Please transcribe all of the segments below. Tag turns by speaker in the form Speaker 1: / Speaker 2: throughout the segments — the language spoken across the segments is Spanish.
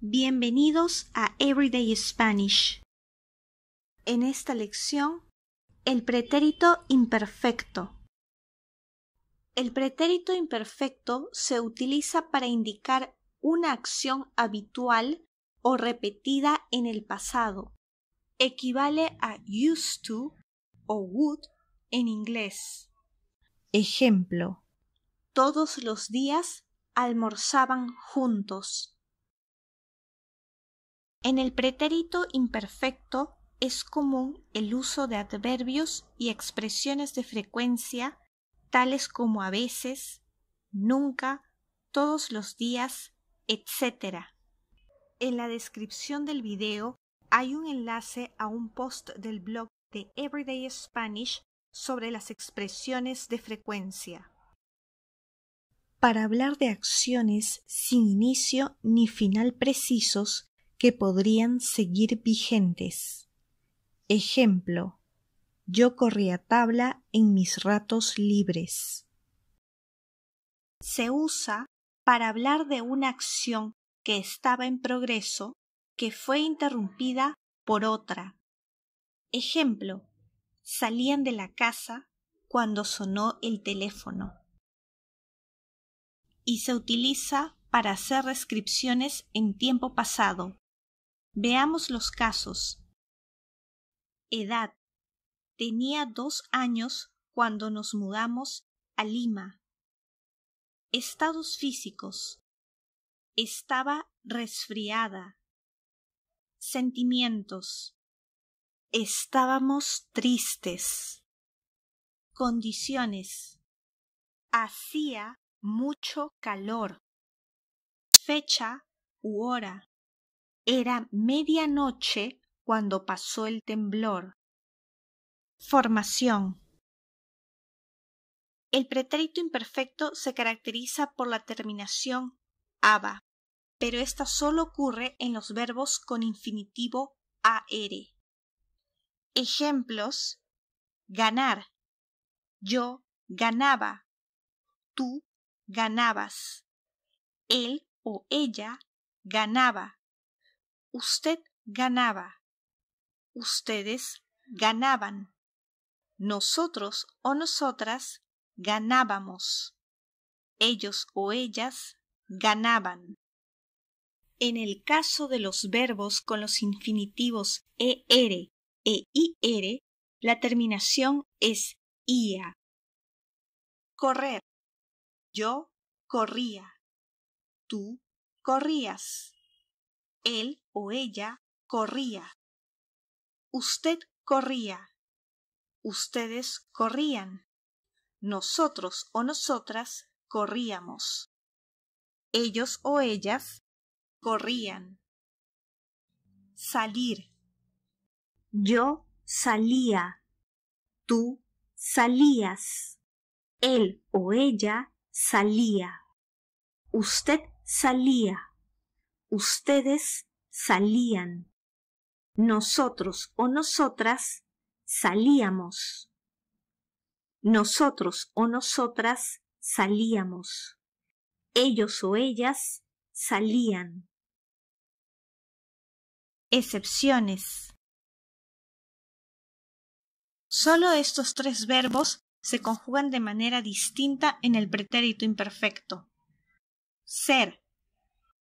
Speaker 1: Bienvenidos a Everyday Spanish. En esta lección, el pretérito imperfecto. El pretérito imperfecto se utiliza para indicar una acción habitual o repetida en el pasado. Equivale a used to o would en inglés. Ejemplo. Todos los días almorzaban juntos. En el pretérito imperfecto es común el uso de adverbios y expresiones de frecuencia tales como a veces, nunca, todos los días, etc. En la descripción del video hay un enlace a un post del blog de Everyday Spanish sobre las expresiones de frecuencia. Para hablar de acciones sin inicio ni final precisos, que podrían seguir vigentes. Ejemplo, yo corría tabla en mis ratos libres. Se usa para hablar de una acción que estaba en progreso que fue interrumpida por otra. Ejemplo, salían de la casa cuando sonó el teléfono. Y se utiliza para hacer descripciones en tiempo pasado, Veamos los casos. Edad. Tenía dos años cuando nos mudamos a Lima. Estados físicos. Estaba resfriada. Sentimientos. Estábamos tristes. Condiciones. Hacía mucho calor. Fecha u hora. Era medianoche cuando pasó el temblor. Formación. El pretérito imperfecto se caracteriza por la terminación aba, pero esta solo ocurre en los verbos con infinitivo ar. Ejemplos: ganar. Yo ganaba. Tú ganabas. Él o ella ganaba. Usted ganaba. Ustedes ganaban. Nosotros o nosotras ganábamos. Ellos o ellas ganaban. En el caso de los verbos con los infinitivos er e ir, la terminación es ia. Correr. Yo corría. Tú corrías. Él o ella corría. Usted corría. Ustedes corrían. Nosotros o nosotras corríamos. Ellos o ellas corrían. Salir. Yo salía. Tú salías. Él o ella salía. Usted salía ustedes salían, nosotros o nosotras salíamos, nosotros o nosotras salíamos, ellos o ellas salían. Excepciones. Solo estos tres verbos se conjugan de manera distinta en el pretérito imperfecto. Ser.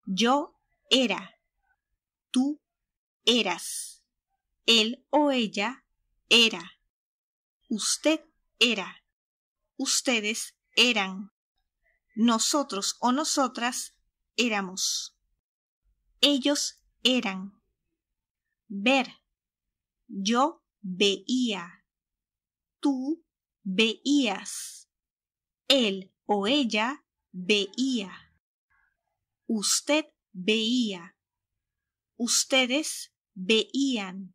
Speaker 1: Yo era, tú eras, él o ella era, usted era, ustedes eran, nosotros o nosotras éramos, ellos eran, ver, yo veía, tú veías, él o ella veía, usted veía. Ustedes veían.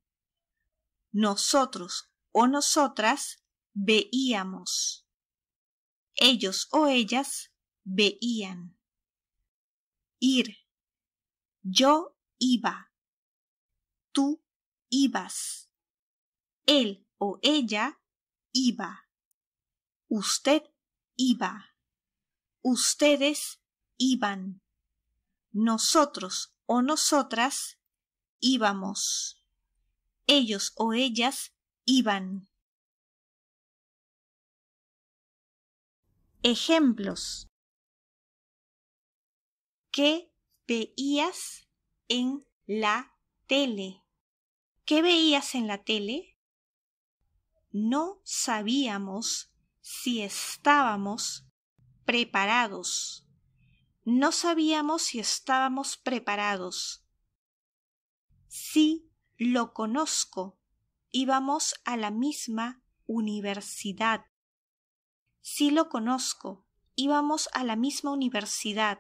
Speaker 1: Nosotros o nosotras veíamos. Ellos o ellas veían. Ir. Yo iba. Tú ibas. Él o ella iba. Usted iba. Ustedes iban nosotros o nosotras íbamos. Ellos o ellas iban. Ejemplos. ¿Qué veías en la tele? ¿Qué veías en la tele? No sabíamos si estábamos preparados. No sabíamos si estábamos preparados. Sí, lo conozco. Íbamos a la misma universidad. Sí lo conozco. Íbamos a la misma universidad.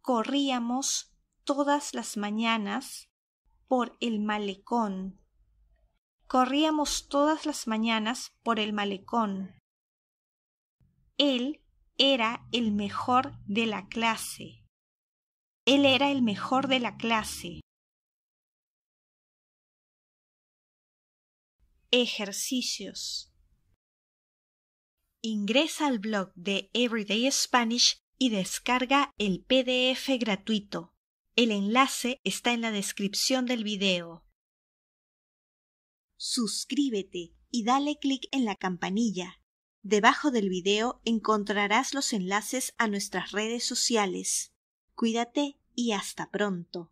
Speaker 1: Corríamos todas las mañanas por el malecón. Corríamos todas las mañanas por el malecón. Él era el mejor de la clase. Él era el mejor de la clase. Ejercicios. Ingresa al blog de Everyday Spanish y descarga el PDF gratuito. El enlace está en la descripción del video. Suscríbete y dale clic en la campanilla Debajo del video encontrarás los enlaces a nuestras redes sociales. Cuídate y hasta pronto.